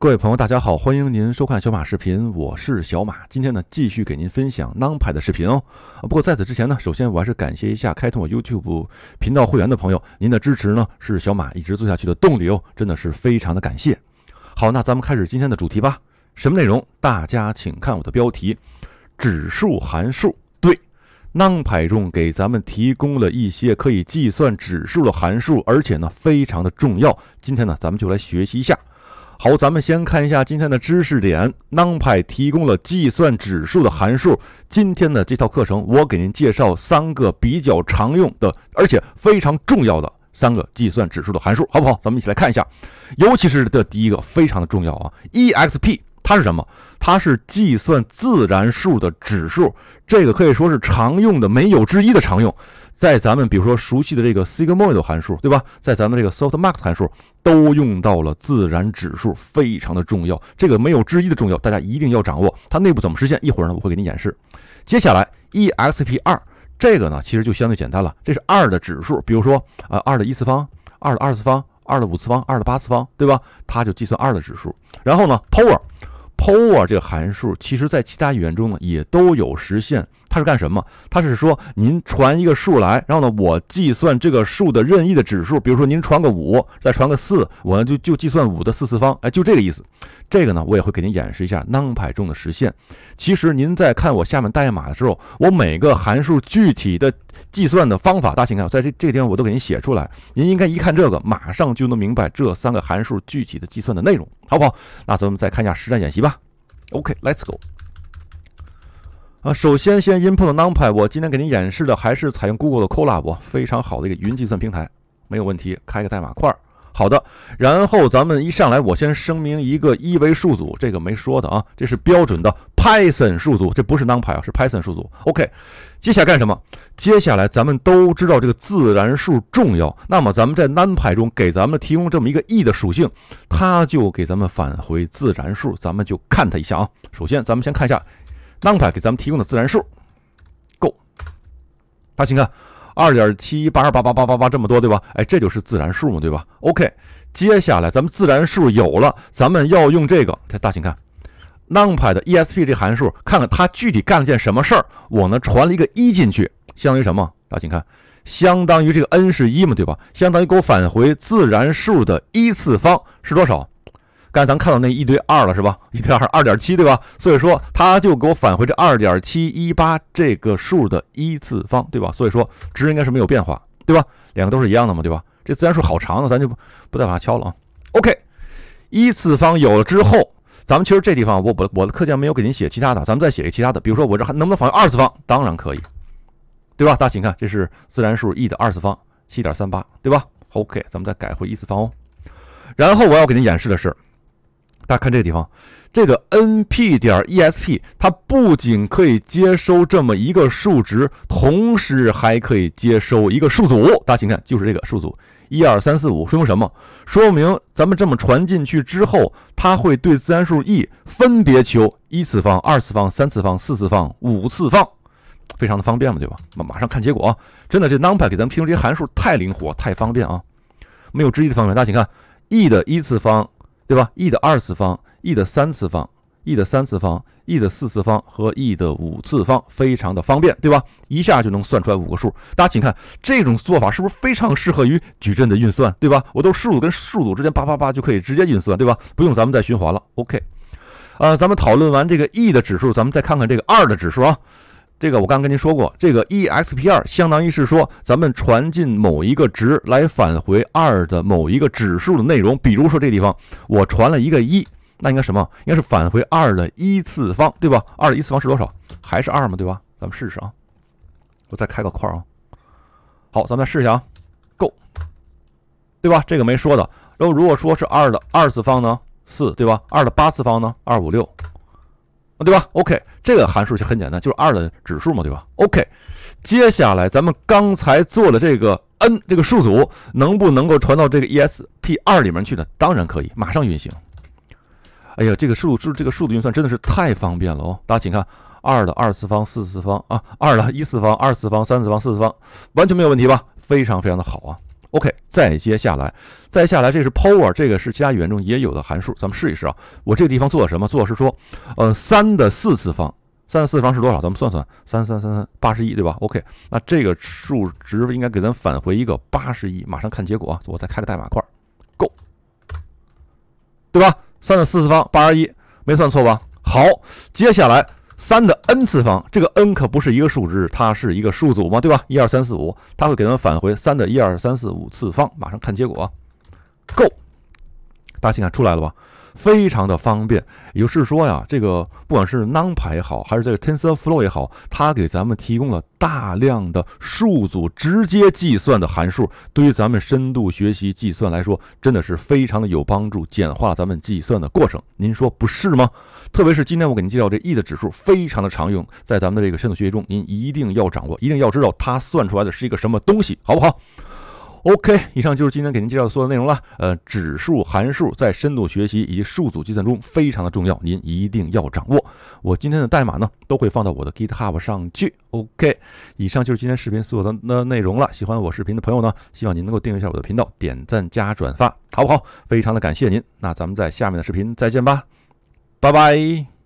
各位朋友，大家好，欢迎您收看小马视频，我是小马。今天呢，继续给您分享 n u m 的视频哦。不过在此之前呢，首先我还是感谢一下开通我 YouTube 频道会员的朋友，您的支持呢是小马一直做下去的动力哦，真的是非常的感谢。好，那咱们开始今天的主题吧。什么内容？大家请看我的标题：指数函数。对 n u m 中给咱们提供了一些可以计算指数的函数，而且呢非常的重要。今天呢，咱们就来学习一下。好，咱们先看一下今天的知识点。NumPy 提供了计算指数的函数。今天的这套课程，我给您介绍三个比较常用的，而且非常重要的三个计算指数的函数，好不好？咱们一起来看一下，尤其是这第一个，非常的重要啊，exp。它是什么？它是计算自然数的指数，这个可以说是常用的没有之一的常用。在咱们比如说熟悉的这个 sigmoid 函数，对吧？在咱们这个 softmax 函数都用到了自然指数，非常的重要。这个没有之一的重要，大家一定要掌握。它内部怎么实现？一会儿呢我会给你演示。接下来 exp 二这个呢，其实就相对简单了，这是二的指数，比如说啊，二的一次方，二的二次方，二的五次方，二的八次方，对吧？它就计算二的指数。然后呢，power。pow e r 这个函数，其实在其他语言中呢，也都有实现。它是干什么？它是说您传一个数来，然后呢，我计算这个数的任意的指数。比如说您传个五，再传个四，我呢就就计算五的四次方。哎，就这个意思。这个呢，我也会给您演示一下 NumPy 中的实现。其实您在看我下面代码的时候，我每个函数具体的计算的方法，大家请看，在这这个地方我都给您写出来。您应该一看这个，马上就能明白这三个函数具体的计算的内容，好不好？那咱们再看一下实战演习吧。OK，Let's go。啊，首先先 i m p u r t numpy，我今天给您演示的还是采用 Google 的 Colab，非常好的一个云计算平台，没有问题。开个代码块，好的。然后咱们一上来，我先声明一个一维数组，这个没说的啊，这是标准的 Python 数组，这不是 numpy 啊，是 Python 数组。OK，接下来干什么？接下来咱们都知道这个自然数重要，那么咱们在 numpy 中给咱们提供这么一个 e 的属性，它就给咱们返回自然数，咱们就看它一下啊。首先，咱们先看一下。numpy 给咱们提供的自然数够，大请看，二点七八二八八八八八这么多，对吧？哎，这就是自然数嘛，对吧？OK，接下来咱们自然数有了，咱们要用这个，大请看，numpy 的 e s p 这函数，看看它具体干了件什么事儿。我呢传了一个一进去，相当于什么？大请看，相当于这个 n 是一嘛，对吧？相当于给我返回自然数的一次方是多少？刚才咱看到那一堆二了是吧？一堆二二点七对吧？所以说它就给我返回这二点七一八这个数的一次方对吧？所以说值应该是没有变化对吧？两个都是一样的嘛对吧？这自然数好长的，咱就不不再往下敲了啊。OK，一次方有了之后，咱们其实这地方我我我的课件没有给您写其他的，咱们再写一个其他的。比如说我这还能不能返回二次方？当然可以，对吧？大家请看，这是自然数 e 的二次方七点三八对吧？OK，咱们再改回一次方哦。然后我要给您演示的是。大家看这个地方，这个 np 点 esp 它不仅可以接收这么一个数值，同时还可以接收一个数组。大家请看，就是这个数组，一二三四五，说明什么？说明咱们这么传进去之后，它会对自然数 e 分别求一次方、二次方、三次方、四次方、五次方，非常的方便嘛，对吧？马马上看结果啊！真的，这 numpy 给咱们提供这些函数太灵活、太方便啊，没有之一的方便。大家请看，e 的一次方。对吧？e 的二次方、e 的三次方、e 的三次方、e 的四次方和 e 的五次方，非常的方便，对吧？一下就能算出来五个数。大家请看，这种做法是不是非常适合于矩阵的运算，对吧？我都数组跟数组之间叭叭叭就可以直接运算，对吧？不用咱们再循环了。OK，呃，咱们讨论完这个 e 的指数，咱们再看看这个二的指数啊。这个我刚跟您说过，这个 exp 二相当于是说咱们传进某一个值来返回二的某一个指数的内容。比如说这地方我传了一个一，那应该什么？应该是返回二的一次方，对吧？二的一次方是多少？还是二吗？对吧？咱们试试啊。我再开个块啊。好，咱们再试一下啊。Go，对吧？这个没说的。然后如果说是二的二次方呢？四，对吧？二的八次方呢？二五六。对吧？OK，这个函数就很简单，就是二的指数嘛，对吧？OK，接下来咱们刚才做的这个 n 这个数组能不能够传到这个 ESP2 里面去呢？当然可以，马上运行。哎呀，这个数数这个数字运算真的是太方便了哦！大家请看，二的二次方、四次方啊，二的一次方、二次方、三次方、四次方，完全没有问题吧？非常非常的好啊！OK，再接下来，再下来，这是 Power，这个是其他语言中也有的函数。咱们试一试啊，我这个地方做了什么？做是说，呃，三的四次方，三的四次方是多少？咱们算算，三三三三八十一，对吧？OK，那这个数值应该给咱返回一个八十一。马上看结果啊，我再开个代码块，Go，对吧？三的四次方八十一，没算错吧？好，接下来。三的 n 次方，这个 n 可不是一个数值，它是一个数组嘛，对吧？一、二、三、四、五，它会给咱们返回三的一、二、三、四、五次方。马上看结果，Go，大家请看出来了吧？非常的方便，也就是说呀，这个不管是 NumPy 好，还是这个 TensorFlow 也好，它给咱们提供了大量的数组直接计算的函数，对于咱们深度学习计算来说，真的是非常的有帮助，简化咱们计算的过程。您说不是吗？特别是今天我给您介绍这 e 的指数，非常的常用，在咱们的这个深度学习中，您一定要掌握，一定要知道它算出来的是一个什么东西，好不好？OK，以上就是今天给您介绍的所有内容了。呃，指数函数在深度学习以及数组计算中非常的重要，您一定要掌握。我今天的代码呢，都会放到我的 GitHub 上去。OK，以上就是今天视频所有的内容了。喜欢我视频的朋友呢，希望您能够订阅一下我的频道，点赞加转发，好不好？非常的感谢您。那咱们在下面的视频再见吧，拜拜。